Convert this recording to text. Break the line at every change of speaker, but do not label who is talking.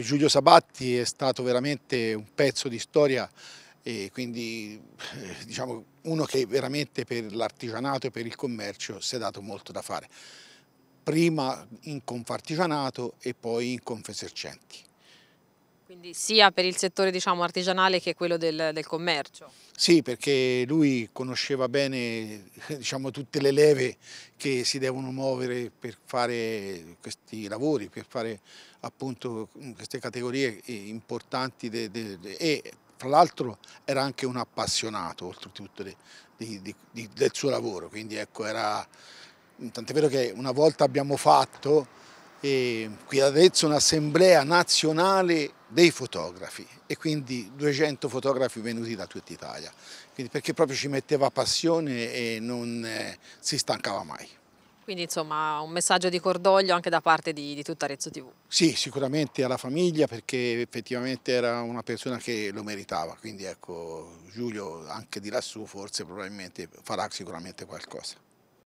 Giulio Sabatti è stato veramente un pezzo di storia e quindi eh, diciamo, uno che veramente per l'artigianato e per il commercio si è dato molto da fare, prima in Confartigianato e poi in Confesercenti.
Quindi sia per il settore diciamo, artigianale che quello del, del, commercio.
Sì, perché lui conosceva bene diciamo, tutte le leve che si devono muovere per fare questi lavori, per fare appunto queste categorie importanti de, de, de, e fra l'altro era anche un appassionato oltretutto di, di, di, del suo lavoro, quindi ecco era, tant'è vero che una volta abbiamo fatto e qui ad Arezzo un'assemblea nazionale dei fotografi e quindi 200 fotografi venuti da tutta Italia, quindi perché proprio ci metteva passione e non eh, si stancava mai.
Quindi insomma un messaggio di cordoglio anche da parte di, di, tutta Arezzo TV.
Sì, sicuramente alla famiglia perché effettivamente era una persona che lo meritava, quindi ecco Giulio anche di lassù forse probabilmente farà sicuramente qualcosa.